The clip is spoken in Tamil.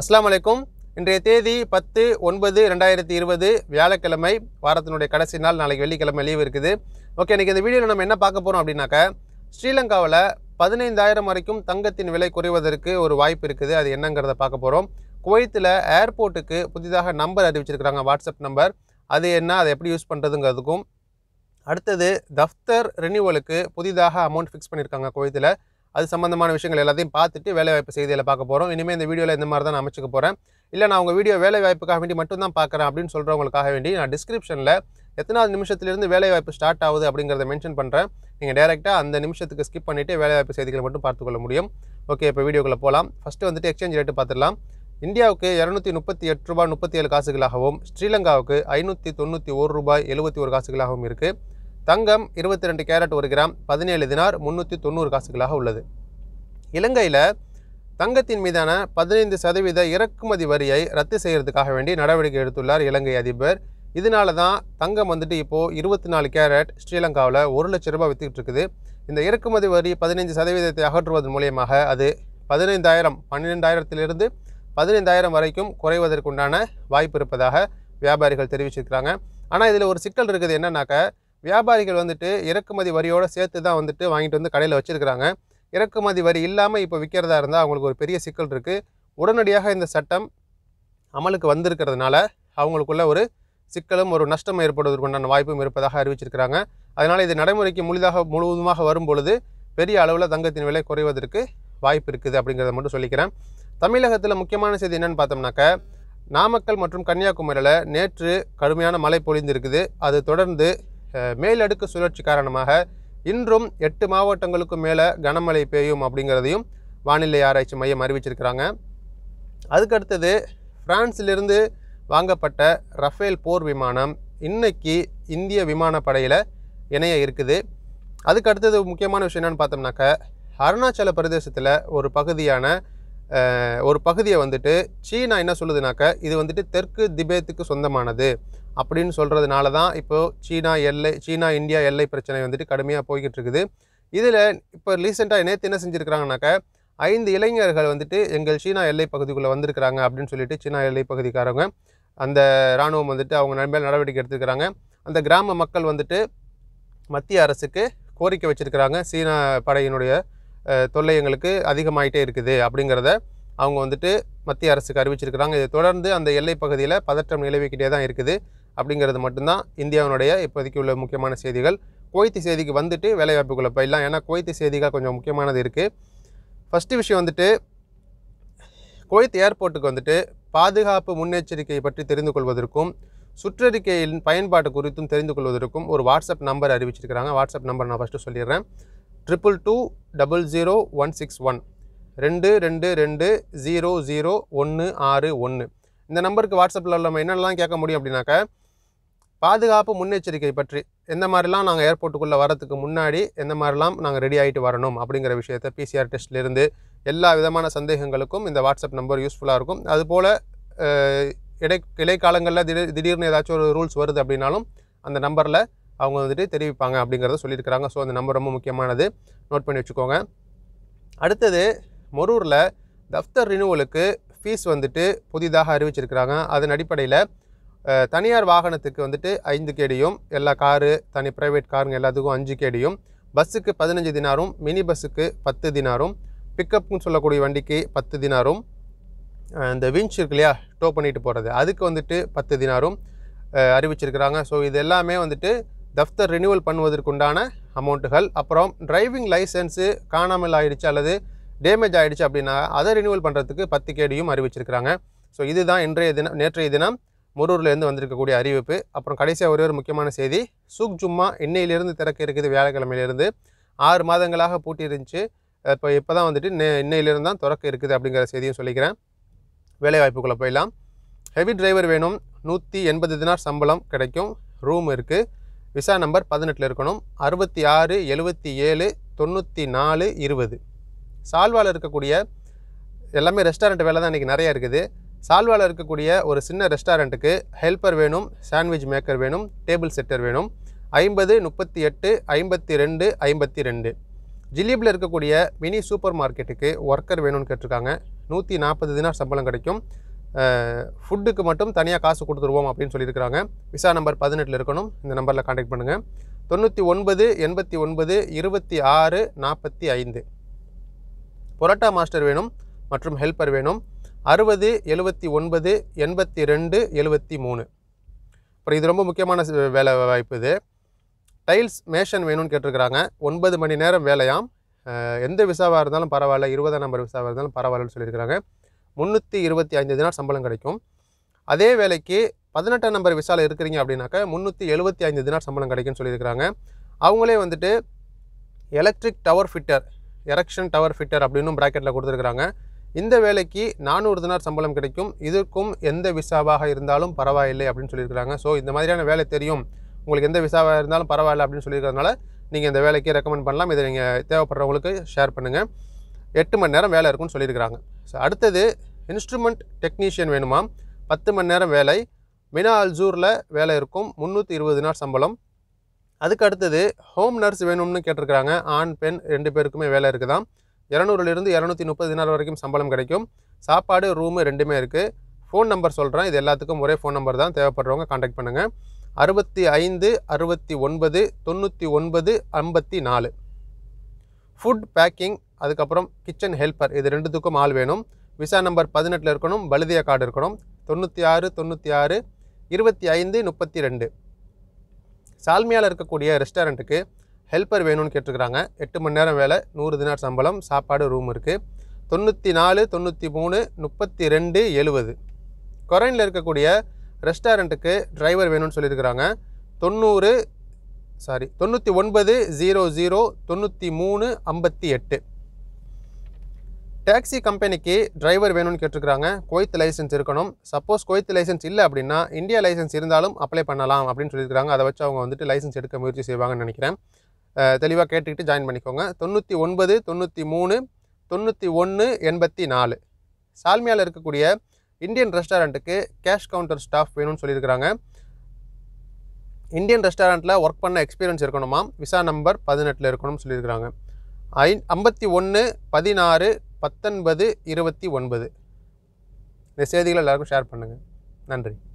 அஸ்லாம் வலைக்கும் இன்றைய தேதி பத்து ஒன்பது ரெண்டாயிரத்தி இருபது வியாழக்கிழமை வாரத்தினுடைய கடைசி நாள் நாளைக்கு வெள்ளிக்கிழமை லீவு இருக்குது ஓகே இன்றைக்கி இந்த வீடியோவில் நம்ம என்ன பார்க்க போகிறோம் அப்படின்னாக்கா ஸ்ரீலங்காவில் பதினைந்தாயிரம் வரைக்கும் தங்கத்தின் விலை குறைவதற்கு ஒரு வாய்ப்பு இருக்குது அது என்னங்கிறத பார்க்க போகிறோம் குவைத்தில் ஏர்போர்ட்டுக்கு புதிதாக நம்பர் அறிவிச்சிருக்கிறாங்க வாட்ஸ்அப் நம்பர் அது என்ன அதை எப்படி யூஸ் பண்ணுறதுங்கிறதுக்கும் அடுத்தது தஃப்தர் ரெனியூவலுக்கு புதிதாக அமௌண்ட் ஃபிக்ஸ் பண்ணியிருக்காங்க குவைத்தில் அது சம்மந்தமான விஷயங்கள் எல்லாத்தையும் பார்த்துட்டு வேலைவாய்ப்பு செய்தியில் பார்க்க போகிறோம் இனிமேல் இந்த வீடியோவில் இந்த மாதிரி தான் நான் அமைச்சுக்க போகிறேன் இல்லை நான் உங்கள் வீடியோ வேலை வாய்ப்புக்காக வேண்டி மட்டும் தான் பார்க்குறேன் அப்படின்னு சொல்கிறவங்களுக்காக வேண்டி நான் டிஸ்கிரிப்ஷனில் எத்தனாவது நிமிஷத்துலேருந்து வேலைவாய்ப்பு ஸ்டார்ட் ஆகுது அப்படிங்கிறத மென்ஷன் பண்ணுறேன் நீங்கள் டேரெக்டாக அந்த நிமிஷத்துக்கு ஸ்கிப் பண்ணிவிட்டு வேலைவாய்ப்பு செய்திகளை மட்டும் பார்த்துக்கொள்ள முடியும் ஓகே இப்போ வீடியோக்குள்ளே போகலாம் ஃபஸ்ட்டு வந்துட்டு எக்ஸ்சேஞ்ச் ரேட்டு பார்த்துடலாம் இந்தியாவுக்கு இரநூத்தி முப்பத்தி எட்டு ரூபாய் முப்பத்தி ஏழு காசுகளாகவும் ஸ்ரீலங்காவுக்கு ஐநூற்றி தொண்ணூற்றி ஒரு ரூபாய் எழுபத்தி ஒரு காசுகளாகவும் இருக்குது தங்கம் இருபத்தி ரெண்டு கேரட் ஒரு கிராம் பதினேழு தினார் முந்நூற்றி தொண்ணூறு காசுகளாக உள்ளது இலங்கையில் தங்கத்தின் மீதான பதினைந்து சதவீத இறக்குமதி வரியை ரத்து செய்கிறதுக்காக வேண்டி நடவடிக்கை எடுத்துள்ளார் இலங்கை அதிபர் இதனால தான் தங்கம் வந்துட்டு இப்போது இருபத்தி நாலு கேரட் ஸ்ரீலங்காவில் ஒரு லட்ச ரூபாய் விற்றுக்கிட்டு இருக்குது இந்த இறக்குமதி வரி பதினைஞ்சு சதவீதத்தை அகற்றுவதன் மூலியமாக அது பதினைந்தாயிரம் பன்னிரெண்டாயிரத்திலிருந்து பதினைந்தாயிரம் வரைக்கும் குறைவதற்குண்டான வாய்ப்பு இருப்பதாக வியாபாரிகள் தெரிவிச்சிருக்கிறாங்க ஆனால் இதில் ஒரு சிக்கல் இருக்குது என்னன்னாக்க வியாபாரிகள் வந்துட்டு இறக்குமதி வரியோடு சேர்த்து தான் வந்துட்டு வாங்கிட்டு வந்து கடையில் வச்சுருக்கிறாங்க இறக்குமதி வரி இல்லாமல் இப்போ விற்கிறதா இருந்தால் அவங்களுக்கு ஒரு பெரிய சிக்கல் இருக்குது உடனடியாக இந்த சட்டம் அமலுக்கு வந்திருக்கிறதுனால அவங்களுக்குள்ள ஒரு சிக்கலும் ஒரு நஷ்டம் ஏற்படுவதற்குண்டான வாய்ப்பும் இருப்பதாக அறிவிச்சிருக்கிறாங்க அதனால் இது நடைமுறைக்கு முழுதாக முழுவதுமாக வரும் பொழுது பெரிய அளவில் தங்கத்தின் விலை குறைவதற்கு வாய்ப்பு இருக்குது அப்படிங்கிறத மட்டும் சொல்லிக்கிறேன் தமிழகத்தில் முக்கியமான செய்தி என்னென்னு பார்த்தோம்னாக்க நாமக்கல் மற்றும் கன்னியாகுமரியில் நேற்று கடுமையான மழை பொழிந்திருக்குது அது தொடர்ந்து மேலடுக்கு சுழற்சி காரணமாக இன்றும் எட்டு மாவட்டங்களுக்கும் மேலே கனமழை பெய்யும் அப்படிங்கிறதையும் வானிலை ஆராய்ச்சி மையம் அறிவிச்சிருக்கிறாங்க அதுக்கடுத்தது ஃப்ரான்ஸிலிருந்து வாங்கப்பட்ட ரஃபேல் போர் விமானம் இன்றைக்கி இந்திய விமானப்படையில் இணைய இருக்குது அதுக்கு அடுத்தது முக்கியமான விஷயம் என்னென்னு பார்த்தோம்னாக்க அருணாச்சல பிரதேசத்தில் ஒரு பகுதியான ஒரு பகுதியை வந்துட்டு சீனா என்ன சொல்லுதுனாக்க இது வந்துட்டு தெற்கு திபேத்துக்கு சொந்தமானது அப்படின்னு சொல்கிறதுனால தான் இப்போது சீனா எல்லை சீனா இந்தியா எல்லை பிரச்சனை வந்துட்டு கடுமையாக போய்கிட்டு இருக்குது இதில் இப்போ ரீசெண்டாக நேற்று என்ன செஞ்சுருக்கிறாங்கனாக்க ஐந்து இளைஞர்கள் வந்துட்டு எங்கள் சீனா எல்லை பகுதிக்குள்ளே வந்திருக்கிறாங்க அப்படின்னு சொல்லிட்டு சீனா எல்லை பகுதிக்காரவங்க அந்த இராணுவம் வந்துட்டு அவங்க நன்மையில் நடவடிக்கை எடுத்துக்கிறாங்க அந்த கிராம மக்கள் வந்துட்டு மத்திய அரசுக்கு கோரிக்கை வச்சுருக்கிறாங்க சீனா படையினுடைய தொல்லை எங்களுக்கு அதிகமாயிட்டே இருக்குது அப்படிங்கிறத அவங்க வந்துட்டு மத்திய அரசுக்கு அறிவிச்சிருக்கிறாங்க இதை தொடர்ந்து அந்த எல்லை பகுதியில் பதற்றம் நிலவிக்கிட்டே தான் இருக்குது அப்படிங்கிறது மட்டும்தான் இந்தியாவினுடைய இப்போதைக்கு உள்ள முக்கியமான செய்திகள் குவைத்து செய்திக்கு வந்துட்டு வேலைவாய்ப்புக்குள்ளே போயிடலாம் ஏன்னா குவைத்து செய்திகள் கொஞ்சம் முக்கியமானது இருக்குது ஃபஸ்ட்டு விஷயம் வந்துட்டு குவைத் ஏர்போர்ட்டுக்கு வந்துட்டு பாதுகாப்பு முன்னெச்சரிக்கை பற்றி தெரிந்து கொள்வதற்கும் சுற்றறிக்கையின் பயன்பாடு குறித்தும் தெரிந்து கொள்வதற்கும் ஒரு வாட்ஸ்அப் நம்பர் அறிவிச்சிருக்கிறாங்க வாட்ஸ்அப் நம்பர் நான் ஃபஸ்ட்டு சொல்லிடுறேன் triple two double zero one six one ரெண்டு ரெண்டு ரெண்டு ஜீரோ ஜீரோ ஒன்று ஆறு ஒன்று இந்த நம்பருக்கு வாட்ஸ்அப்பில் நம்ம என்னெல்லாம் கேட்க முடியும் அப்படின்னாக்க பாதுகாப்பு முன்னெச்சரிக்கை பற்றி எந்த மாதிரிலாம் நாங்கள் ஏர்போர்ட்டுக்குள்ளே வரத்துக்கு முன்னாடி எந்த மாதிரிலாம் நாங்கள் ரெடி ஆகிட்டு வரணும் அப்படிங்கிற விஷயத்த பிசிஆர் டெஸ்ட்லேருந்து எல்லா விதமான சந்தேகங்களுக்கும் இந்த வாட்ஸ்அப் நம்பர் யூஸ்ஃபுல்லாக இருக்கும் அதுபோல் இடை இடைக்காலங்களில் திடீர் திடீர்னு ஏதாச்சும் ஒரு ரூல்ஸ் வருது அப்படின்னாலும் அந்த நம்பரில் அவங்க வந்துட்டு தெரிவிப்பாங்க அப்படிங்கிறத சொல்லியிருக்கிறாங்க ஸோ அந்த நம்பர் ரொம்ப முக்கியமானது நோட் பண்ணி வச்சுக்கோங்க அடுத்தது மொரூரில் தஃப்தர் ரினுவலுக்கு ஃபீஸ் வந்துட்டு புதிதாக அறிவிச்சிருக்கிறாங்க அதன் அடிப்படையில் தனியார் வாகனத்துக்கு வந்துட்டு ஐந்து கேடியும் எல்லா காரு தனி ப்ரைவேட் காருங்க எல்லாத்துக்கும் அஞ்சு கேடியும் பஸ்ஸுக்கு பதினஞ்சு தினாரும் மினி பஸ்ஸுக்கு பத்து தினாரும் பிக்கப்னு சொல்லக்கூடிய வண்டிக்கு பத்து தினாரும் இந்த விஞ்ச் இருக்கு இல்லையா டோ பண்ணிட்டு போகிறது அதுக்கு வந்துட்டு பத்து தினாரும் அறிவிச்சிருக்கிறாங்க ஸோ இது எல்லாமே வந்துட்டு தஃப்தர் ரினியூவல் பண்ணுவதற்குண்டான அமௌண்ட்டுகள் அப்புறம் டிரைவிங் லைசன்ஸு காணாமல் ஆகிடுச்சு அல்லது டேமேஜ் ஆகிடுச்சு அப்படின்னா அதை ரினியூவல் பண்ணுறதுக்கு பத்து கேடியும் அறிவிச்சிருக்கிறாங்க ஸோ இதுதான் இன்றைய தினம் நேற்றைய தினம் முரூர்லேருந்து வந்திருக்கக்கூடிய அறிவிப்பு அப்புறம் கடைசியாக ஒரே ஒரு முக்கியமான செய்தி சூக் ஜும்மா இன்னையிலிருந்து திறக்க இருக்குது வியாழக்கிழமையிலேருந்து ஆறு மாதங்களாக பூட்டி இருந்துச்சு இப்போ இப்போ தான் வந்துட்டு இன்னையிலிருந்து தான் திறக்க இருக்குது அப்படிங்கிற செய்தியும் சொல்லிக்கிறேன் வேலை வாய்ப்புக்குள்ளே போயிடலாம் ஹெவி டிரைவர் வேணும் நூற்றி எண்பது தினார் சம்பளம் கிடைக்கும் ரூம் இருக்குது விசா நம்பர் பதினெட்டில் இருக்கணும் அறுபத்தி ஆறு எழுபத்தி ஏழு தொண்ணூற்றி நாலு இருபது சால்வாவில் இருக்கக்கூடிய எல்லாமே ரெஸ்டாரண்ட் வேலை தான் இன்றைக்கி நிறையா இருக்குது சால்வாவில் இருக்கக்கூடிய ஒரு சின்ன ரெஸ்டாரண்ட்டுக்கு ஹெல்ப்பர் வேணும் சாண்ட்விச் மேக்கர் வேணும் டேபிள் செட்டர் வேணும் ஐம்பது முப்பத்தி எட்டு ஐம்பத்தி ரெண்டு ஐம்பத்தி ரெண்டு ஜிலீபில் இருக்கக்கூடிய மினி சூப்பர் மார்க்கெட்டுக்கு ஒர்க்கர் வேணும்னு கேட்டிருக்காங்க நூற்றி நாற்பது தினார் சம்பளம் கிடைக்கும் ஃபுட்டுக்கு மட்டும் தனியாக காசு கொடுத்துருவோம் அப்படின்னு சொல்லியிருக்கிறாங்க விசா நம்பர் பதினெட்டில் இருக்கணும் இந்த நம்பரில் காண்டாக்ட் பண்ணுங்கள் தொண்ணூற்றி ஒன்பது எண்பத்தி ஒன்பது இருபத்தி ஆறு நாற்பத்தி ஐந்து பொரோட்டா மாஸ்டர் வேணும் மற்றும் ஹெல்ப்பர் வேணும் அறுபது எழுபத்தி ஒன்பது எண்பத்தி ரெண்டு எழுபத்தி மூணு அப்புறம் இது ரொம்ப முக்கியமான வேலை வாய்ப்பு இது டைல்ஸ் மேஷன் வேணும்னு கேட்டிருக்கிறாங்க ஒன்பது மணி நேரம் வேலையாம் எந்த விசாவாக இருந்தாலும் பரவாயில்ல இருபதாம் நம்பர் விசாவாக இருந்தாலும் பரவாயில்லன்னு சொல்லியிருக்கிறாங்க முந்நூற்றி இருபத்தி ஐந்து தினார் சம்பளம் கிடைக்கும் அதே வேலைக்கு பதினெட்டாம் நம்பர் விசாவில் இருக்கிறீங்க அப்படின்னாக்கா முந்நூற்றி எழுபத்தி ஐந்து தினார் சம்பளம் கிடைக்கும்னு சொல்லியிருக்கிறாங்க அவங்களே வந்துட்டு electric tower fitter erection tower fitter அப்படின்னு ப்ராக்கெட்டில் கொடுத்துருக்குறாங்க இந்த வேலைக்கு நானூறு தினார் சம்பளம் கிடைக்கும் இதுக்கும் எந்த விசாவாக இருந்தாலும் பரவாயில்லை அப்படின்னு சொல்லியிருக்கிறாங்க ஸோ இந்த மாதிரியான வேலை தெரியும் உங்களுக்கு எந்த விசாவாக இருந்தாலும் பரவாயில்ல அப்படின்னு சொல்லியிருக்கிறதுனால நீங்கள் இந்த வேலைக்கு ரெக்கமெண்ட் பண்ணலாம் இதை நீங்கள் தேவைப்படுறவங்களுக்கு ஷேர் பண்ணுங்கள் எட்டு மணி நேரம் வேலை இருக்கும்னு சொல்லியிருக்கிறாங்க ஸோ அடுத்தது இன்ஸ்ட்ருமெண்ட் டெக்னீஷியன் வேணுமா பத்து மணி நேரம் வேலை மினா அல்ஜூரில் வேலை இருக்கும் முந்நூற்றி இருபது நாள் சம்பளம் அதுக்கு அடுத்தது ஹோம் நர்ஸ் வேணும்னு கேட்டிருக்கிறாங்க ஆண் பெண் ரெண்டு பேருக்குமே வேலை இருக்குதான் இரநூறுலேருந்து இரநூத்தி முப்பது தினார் வரைக்கும் சம்பளம் கிடைக்கும் சாப்பாடு ரூமு ரெண்டுமே இருக்குது ஃபோன் நம்பர் சொல்கிறேன் இது எல்லாத்துக்கும் ஒரே ஃபோன் நம்பர் தான் தேவைப்படுறவங்க காண்டாக்ட் பண்ணுங்கள் அறுபத்தி ஐந்து அறுபத்தி ஒன்பது தொண்ணூற்றி ஒன்பது ஐம்பத்தி நாலு ஃபுட் பேக்கிங் அதுக்கப்புறம் கிச்சன் ஹெல்ப்பர் இது ரெண்டுத்துக்கும் ஆள் வேணும் விசா நம்பர் பதினெட்டில் இருக்கணும் பழுதிய கார்டு இருக்கணும் தொண்ணூற்றி ஆறு தொண்ணூற்றி ஆறு இருபத்தி ஐந்து முப்பத்தி ரெண்டு சால்மியாவில் இருக்கக்கூடிய ரெஸ்டாரண்ட்டுக்கு ஹெல்ப்பர் வேணும்னு கேட்டிருக்கிறாங்க எட்டு மணி நேரம் வேலை நூறு தினார் சம்பளம் சாப்பாடு ரூம் இருக்குது தொண்ணூற்றி நாலு தொண்ணூற்றி மூணு முப்பத்தி ரெண்டு எழுபது கொரைனில் இருக்கக்கூடிய ரெஸ்டாரண்ட்டுக்கு டிரைவர் வேணும்னு சொல்லியிருக்கிறாங்க தொண்ணூறு சாரி தொண்ணூற்றி ஒன்பது ஜீரோ ஜீரோ தொண்ணூற்றி மூணு ஐம்பத்தி எட்டு டேக்ஸி கம்பெனிக்கு டிரைவர் வேணும்னு கேட்டிருக்கிறாங்க கோயத்து லைசன்ஸ் இருக்கணும் சப்போஸ் கோயத்து லைசன்ஸ் இல்லை அப்படின்னா இந்தியா லைசன்ஸ் இருந்தாலும் அப்ளை பண்ணலாம் அப்படின்னு சொல்லியிருக்கிறாங்க அதை வச்சு அவங்க வந்துட்டு லைசன்ஸ் எடுக்க முயற்சி செய்வாங்கன்னு நினைக்கிறேன் தெளிவாக கேட்டுக்கிட்டு ஜாயின் பண்ணிக்கோங்க தொண்ணூற்றி ஒன்பது தொண்ணூற்றி மூணு தொண்ணூற்றி ஒன்று எண்பத்தி நாலு சால்மியாவில் இருக்கக்கூடிய இந்தியன் ரெஸ்டாரண்ட்டுக்கு கேஷ் கவுண்டர் ஸ்டாஃப் வேணும்னு சொல்லியிருக்கிறாங்க இந்தியன் ரெஸ்டாரண்ட்டில் ஒர்க் பண்ண எக்ஸ்பீரியன்ஸ் இருக்கணுமா விசா நம்பர் பதினெட்டில் இருக்கணும்னு சொல்லியிருக்கிறாங்க ஐ ஐம்பத்தி ஒன்று பதினாறு பத்தொன்பது இருபத்தி ஒன்பது இந்த செய்திகளை எல்லாருக்கும் ஷேர் பண்ணுங்கள் நன்றி